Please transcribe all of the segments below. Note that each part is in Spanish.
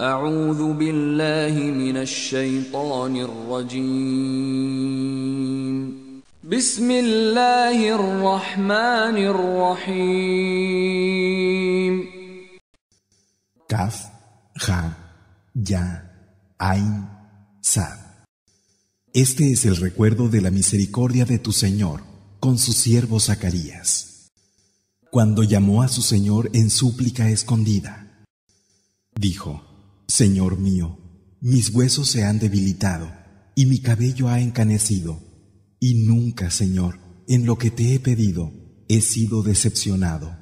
أعوذ بالله من الشيطان الرجيم بسم الله الرحمن الرحيم كاف ها sad Este es el recuerdo de la misericordia de tu Señor con su siervo Zacarías. Cuando llamó a su Señor en súplica escondida, dijo, Señor mío, mis huesos se han debilitado y mi cabello ha encanecido, y nunca, Señor, en lo que te he pedido, he sido decepcionado.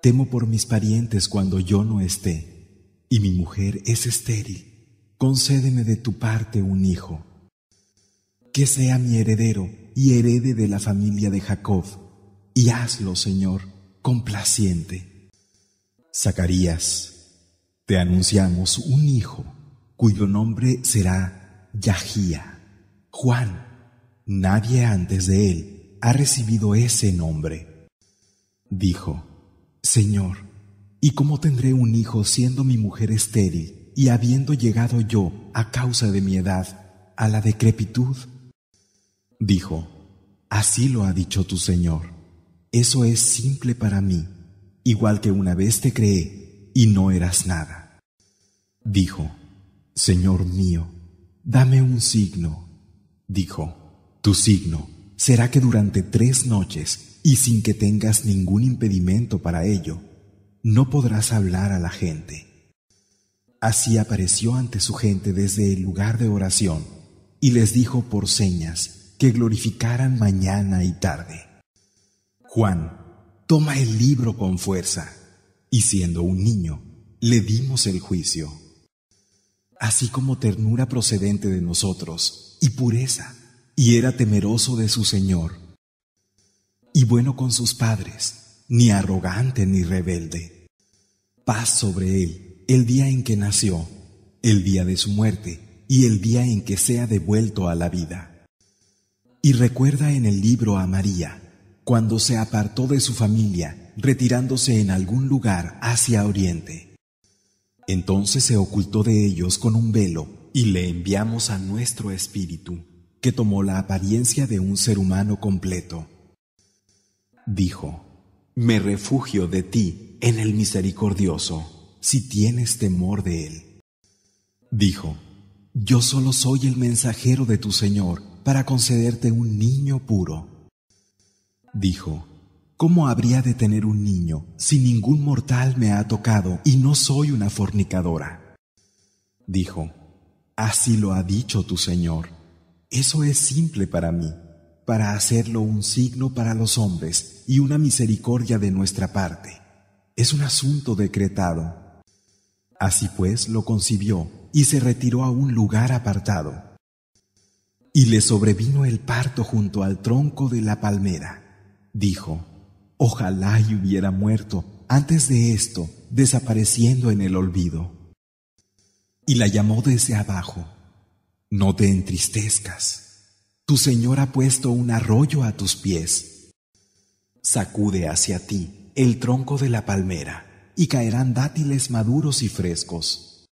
Temo por mis parientes cuando yo no esté, y mi mujer es estéril. Concédeme de tu parte un hijo, que sea mi heredero y herede de la familia de Jacob, y hazlo, Señor, complaciente. Zacarías te anunciamos un hijo cuyo nombre será Yahía, Juan. Nadie antes de él ha recibido ese nombre. Dijo, Señor, ¿y cómo tendré un hijo siendo mi mujer estéril y habiendo llegado yo, a causa de mi edad, a la decrepitud? Dijo, Así lo ha dicho tu Señor. Eso es simple para mí, igual que una vez te creé y no eras nada. Dijo, Señor mío, dame un signo. Dijo, tu signo será que durante tres noches y sin que tengas ningún impedimento para ello, no podrás hablar a la gente. Así apareció ante su gente desde el lugar de oración y les dijo por señas que glorificaran mañana y tarde. Juan, toma el libro con fuerza, y siendo un niño, le dimos el juicio así como ternura procedente de nosotros y pureza, y era temeroso de su Señor, y bueno con sus padres, ni arrogante ni rebelde. Paz sobre él el día en que nació, el día de su muerte y el día en que sea devuelto a la vida. Y recuerda en el libro a María, cuando se apartó de su familia, retirándose en algún lugar hacia oriente. Entonces se ocultó de ellos con un velo y le enviamos a nuestro espíritu, que tomó la apariencia de un ser humano completo. Dijo, Me refugio de ti en el misericordioso, si tienes temor de él. Dijo, Yo solo soy el mensajero de tu Señor para concederte un niño puro. Dijo, ¿Cómo habría de tener un niño si ningún mortal me ha tocado y no soy una fornicadora? Dijo, así lo ha dicho tu Señor. Eso es simple para mí, para hacerlo un signo para los hombres y una misericordia de nuestra parte. Es un asunto decretado. Así pues lo concibió y se retiró a un lugar apartado. Y le sobrevino el parto junto al tronco de la palmera. Dijo, Ojalá y hubiera muerto antes de esto, desapareciendo en el olvido. Y la llamó desde abajo. No te entristezcas. Tu Señor ha puesto un arroyo a tus pies. Sacude hacia ti el tronco de la palmera, y caerán dátiles maduros y frescos.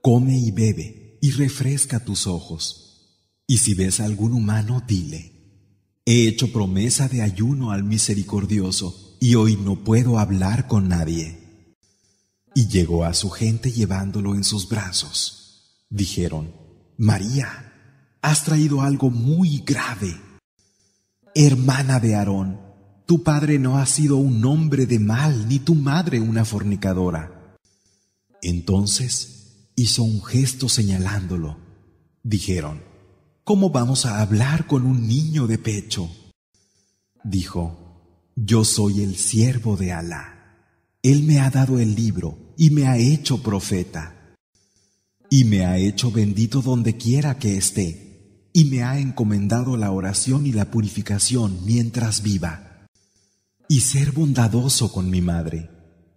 Come y bebe, y refresca tus ojos. Y si ves algún humano, dile. He hecho promesa de ayuno al misericordioso y hoy no puedo hablar con nadie. Y llegó a su gente llevándolo en sus brazos. Dijeron, María, has traído algo muy grave. Hermana de Aarón, tu padre no ha sido un hombre de mal ni tu madre una fornicadora. Entonces hizo un gesto señalándolo. Dijeron, ¿cómo vamos a hablar con un niño de pecho? Dijo, yo soy el siervo de Alá. Él me ha dado el libro y me ha hecho profeta. Y me ha hecho bendito donde quiera que esté. Y me ha encomendado la oración y la purificación mientras viva. Y ser bondadoso con mi madre.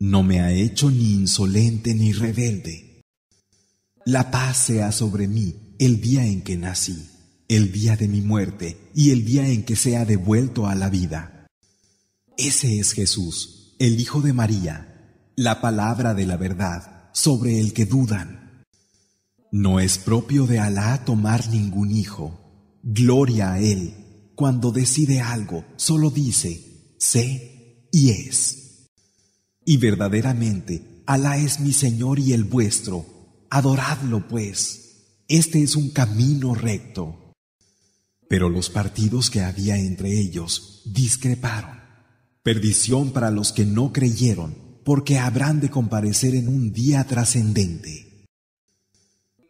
No me ha hecho ni insolente ni rebelde. La paz sea sobre mí el día en que nací el día de mi muerte y el día en que sea devuelto a la vida. Ese es Jesús, el Hijo de María, la palabra de la verdad sobre el que dudan. No es propio de Alá tomar ningún hijo. Gloria a Él. Cuando decide algo, solo dice, sé y es. Y verdaderamente, Alá es mi Señor y el vuestro. Adoradlo pues. Este es un camino recto. Pero los partidos que había entre ellos discreparon. Perdición para los que no creyeron, porque habrán de comparecer en un día trascendente.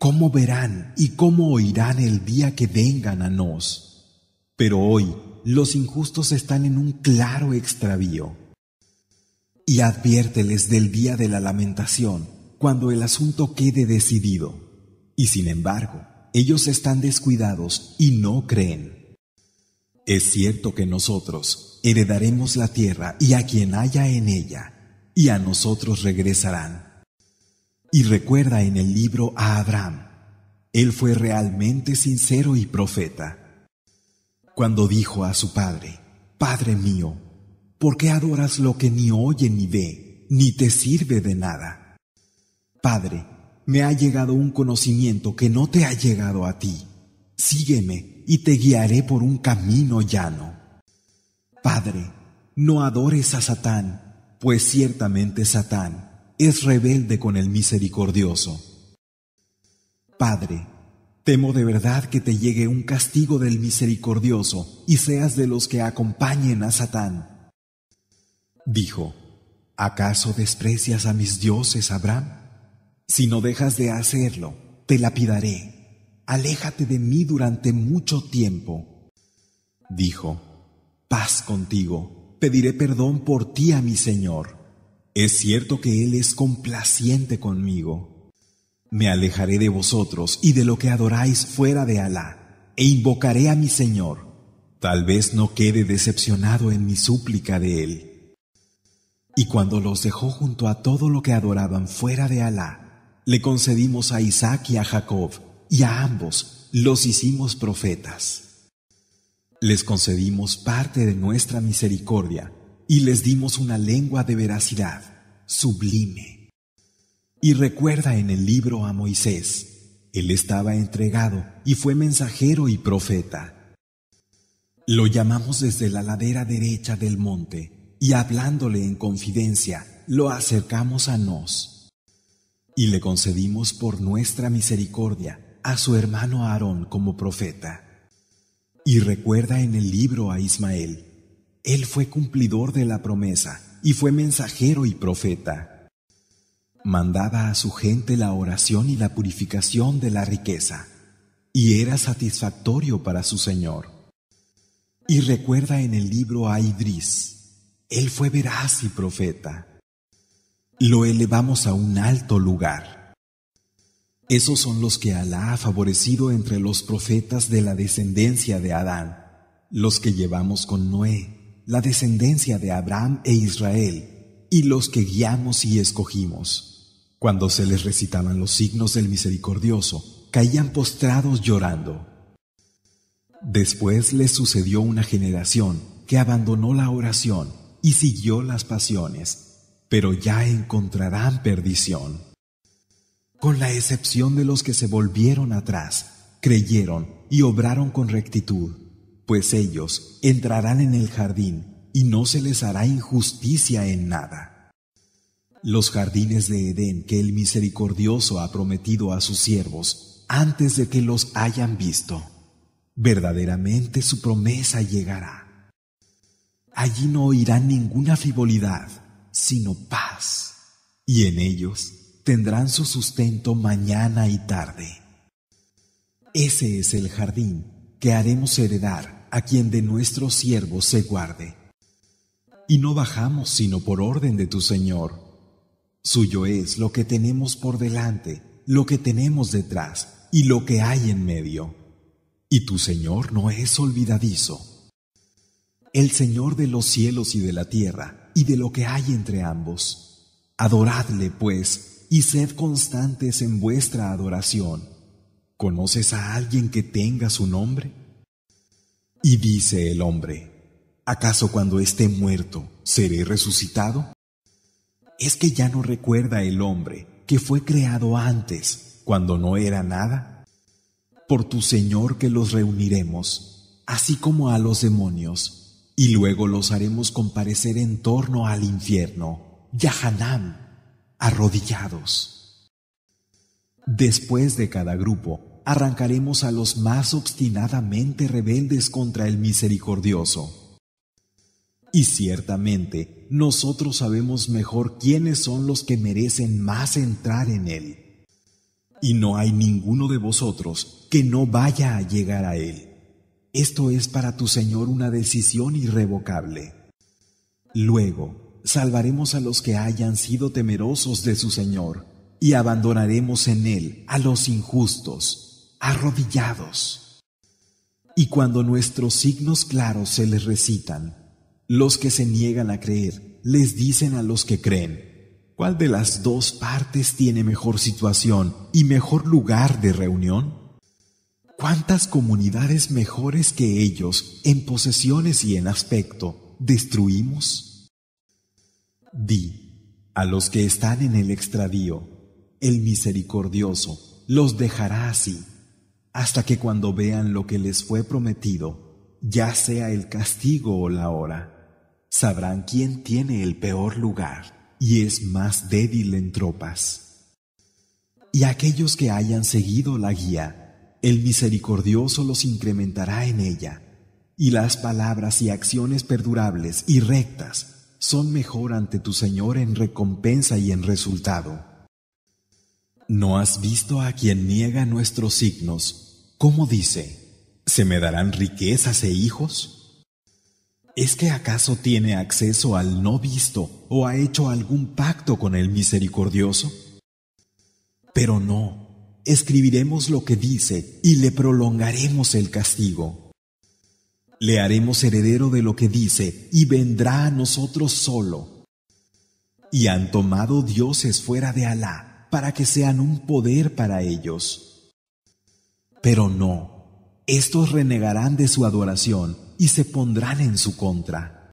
¿Cómo verán y cómo oirán el día que vengan a nos? Pero hoy los injustos están en un claro extravío. Y adviérteles del día de la lamentación, cuando el asunto quede decidido. Y sin embargo, ellos están descuidados y no creen. Es cierto que nosotros heredaremos la tierra y a quien haya en ella, y a nosotros regresarán. Y recuerda en el libro a Abraham. Él fue realmente sincero y profeta. Cuando dijo a su padre, Padre mío, ¿por qué adoras lo que ni oye ni ve, ni te sirve de nada? Padre, me ha llegado un conocimiento que no te ha llegado a ti. Sígueme y te guiaré por un camino llano. Padre, no adores a Satán, pues ciertamente Satán es rebelde con el misericordioso. Padre, temo de verdad que te llegue un castigo del misericordioso y seas de los que acompañen a Satán. Dijo, ¿acaso desprecias a mis dioses, Abraham? Si no dejas de hacerlo, te lapidaré. Aléjate de mí durante mucho tiempo. Dijo, paz contigo, pediré perdón por ti a mi Señor. Es cierto que Él es complaciente conmigo. Me alejaré de vosotros y de lo que adoráis fuera de Alá, e invocaré a mi Señor. Tal vez no quede decepcionado en mi súplica de Él. Y cuando los dejó junto a todo lo que adoraban fuera de Alá, le concedimos a Isaac y a Jacob, y a ambos los hicimos profetas. Les concedimos parte de nuestra misericordia, y les dimos una lengua de veracidad, sublime. Y recuerda en el libro a Moisés, él estaba entregado y fue mensajero y profeta. Lo llamamos desde la ladera derecha del monte, y hablándole en confidencia, lo acercamos a nos. Y le concedimos por nuestra misericordia a su hermano Aarón como profeta. Y recuerda en el libro a Ismael, él fue cumplidor de la promesa y fue mensajero y profeta. Mandaba a su gente la oración y la purificación de la riqueza, y era satisfactorio para su Señor. Y recuerda en el libro a Idris, él fue veraz y profeta lo elevamos a un alto lugar. Esos son los que Alá ha favorecido entre los profetas de la descendencia de Adán, los que llevamos con Noé, la descendencia de Abraham e Israel, y los que guiamos y escogimos. Cuando se les recitaban los signos del misericordioso, caían postrados llorando. Después les sucedió una generación que abandonó la oración y siguió las pasiones pero ya encontrarán perdición. Con la excepción de los que se volvieron atrás, creyeron y obraron con rectitud, pues ellos entrarán en el jardín y no se les hará injusticia en nada. Los jardines de Edén que el misericordioso ha prometido a sus siervos antes de que los hayan visto, verdaderamente su promesa llegará. Allí no oirán ninguna frivolidad sino paz, y en ellos tendrán su sustento mañana y tarde. Ese es el jardín que haremos heredar a quien de nuestros siervos se guarde. Y no bajamos sino por orden de tu Señor. Suyo es lo que tenemos por delante, lo que tenemos detrás y lo que hay en medio. Y tu Señor no es olvidadizo. El Señor de los cielos y de la tierra y de lo que hay entre ambos. Adoradle, pues, y sed constantes en vuestra adoración. ¿Conoces a alguien que tenga su nombre? Y dice el hombre, ¿acaso cuando esté muerto seré resucitado? ¿Es que ya no recuerda el hombre que fue creado antes, cuando no era nada? Por tu Señor que los reuniremos, así como a los demonios, y luego los haremos comparecer en torno al infierno, Yahanam, arrodillados. Después de cada grupo, arrancaremos a los más obstinadamente rebeldes contra el misericordioso. Y ciertamente, nosotros sabemos mejor quiénes son los que merecen más entrar en él. Y no hay ninguno de vosotros que no vaya a llegar a él. Esto es para tu Señor una decisión irrevocable. Luego, salvaremos a los que hayan sido temerosos de su Señor y abandonaremos en Él a los injustos, arrodillados. Y cuando nuestros signos claros se les recitan, los que se niegan a creer les dicen a los que creen, ¿cuál de las dos partes tiene mejor situación y mejor lugar de reunión? ¿Cuántas comunidades mejores que ellos en posesiones y en aspecto destruimos? Di, a los que están en el extravío, el misericordioso los dejará así, hasta que cuando vean lo que les fue prometido, ya sea el castigo o la hora, sabrán quién tiene el peor lugar y es más débil en tropas. Y aquellos que hayan seguido la guía, el misericordioso los incrementará en ella, y las palabras y acciones perdurables y rectas son mejor ante tu Señor en recompensa y en resultado. ¿No has visto a quien niega nuestros signos? ¿Cómo dice? ¿Se me darán riquezas e hijos? ¿Es que acaso tiene acceso al no visto o ha hecho algún pacto con el misericordioso? Pero no escribiremos lo que dice y le prolongaremos el castigo. Le haremos heredero de lo que dice y vendrá a nosotros solo. Y han tomado dioses fuera de Alá para que sean un poder para ellos. Pero no, estos renegarán de su adoración y se pondrán en su contra.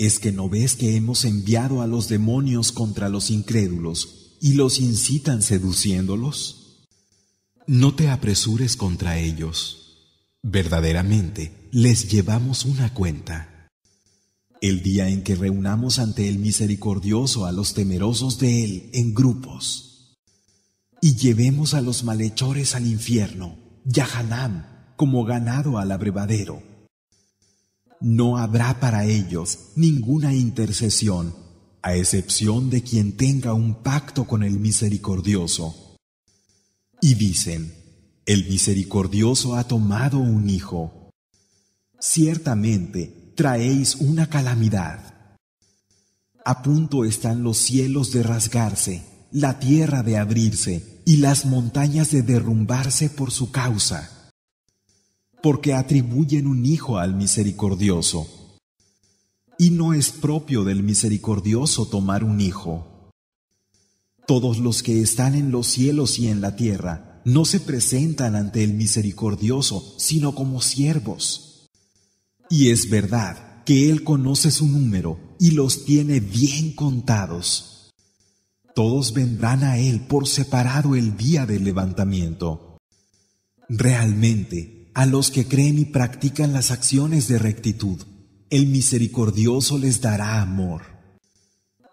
Es que no ves que hemos enviado a los demonios contra los incrédulos y los incitan seduciéndolos. No te apresures contra ellos. Verdaderamente les llevamos una cuenta. El día en que reunamos ante el misericordioso a los temerosos de él en grupos. Y llevemos a los malhechores al infierno, Yahanam, como ganado al abrevadero. No habrá para ellos ninguna intercesión, a excepción de quien tenga un pacto con el misericordioso y dicen, el misericordioso ha tomado un hijo. Ciertamente traéis una calamidad. A punto están los cielos de rasgarse, la tierra de abrirse y las montañas de derrumbarse por su causa, porque atribuyen un hijo al misericordioso. Y no es propio del misericordioso tomar un hijo. Todos los que están en los cielos y en la tierra no se presentan ante el misericordioso, sino como siervos. Y es verdad que Él conoce su número y los tiene bien contados. Todos vendrán a Él por separado el día del levantamiento. Realmente, a los que creen y practican las acciones de rectitud, el misericordioso les dará amor.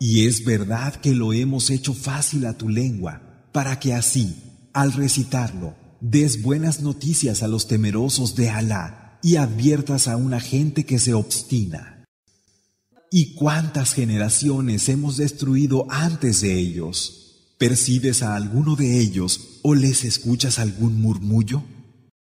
Y es verdad que lo hemos hecho fácil a tu lengua, para que así, al recitarlo, des buenas noticias a los temerosos de Alá y adviertas a una gente que se obstina. ¿Y cuántas generaciones hemos destruido antes de ellos? ¿Percibes a alguno de ellos o les escuchas algún murmullo?